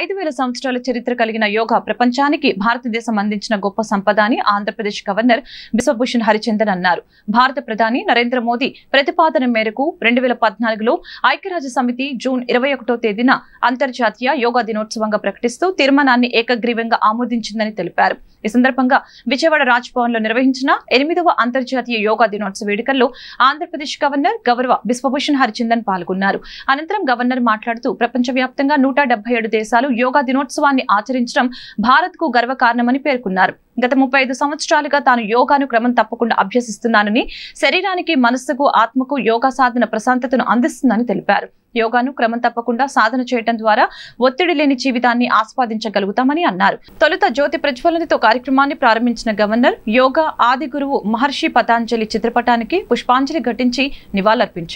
ఐదు వేల సంవత్సరాల చరిత్ర కలిగిన యోగా ప్రపంచానికి భారతదేశం అందించిన గొప్ప సంపద అని ఆంధ్రప్రదేశ్ గవర్నర్ బిశ్వభూషణ్ హరిచందన్ అన్నారు భారత ప్రధాని నరేంద్ర మోదీ ప్రతిపాదన మేరకు రెండు వేల పద్నాలుగులో ఐక్యరాజ్య సమితి జూన్ ఇరవై ఒకటో తేదీన అంతర్జాతీయ యోగా దినోత్సవంగా ప్రకటిస్తూ తీర్మానాన్ని ఏకగ్రీవంగా ఆమోదించిందని తెలిపారు ఈ సందర్భంగా విజయవాడ రాజ్ భవన్ లో నిర్వహించిన ఎనిమిదవ అంతర్జాతీయ యోగా దినోత్సవ వేడుకల్లో ఆంధ్రప్రదేశ్ గవర్నర్ గౌరవ బిశ్వభూషణ్ హరిచందన్ పాల్గొన్నారు అనంతరం గవర్నర్ మాట్లాడుతూ ప్రపంచవ్యాప్తంగా నూట దేశాలు దేశాలు యోగా దినోత్సవాన్ని ఆచరించడం భారత్ కు గర్వకారణమని పేర్కొన్నారు గత ముప్పై ఐదు సంవత్సరాలుగా తాను యోగాను క్రమం తప్పకుండా అభ్యసిస్తున్నానని శరీరానికి మనస్సుకు ఆత్మకు యోగా సాధన ప్రశాంతతను అందిస్తుందని తెలిపారు యోగాను క్రమం తప్పకుండా సాధన చేయడం ద్వారా ఒత్తిడి లేని జీవితాన్ని ఆస్వాదించగలుగుతామని అన్నారు తొలుత జ్యోతి ప్రజ్వలనతో కార్యక్రమాన్ని ప్రారంభించిన గవర్నర్ యోగా ఆది గురువు మహర్షి పతాంజలి చిత్రపటానికి పుష్పాంజలి ఘటించి నివాళులర్పించారు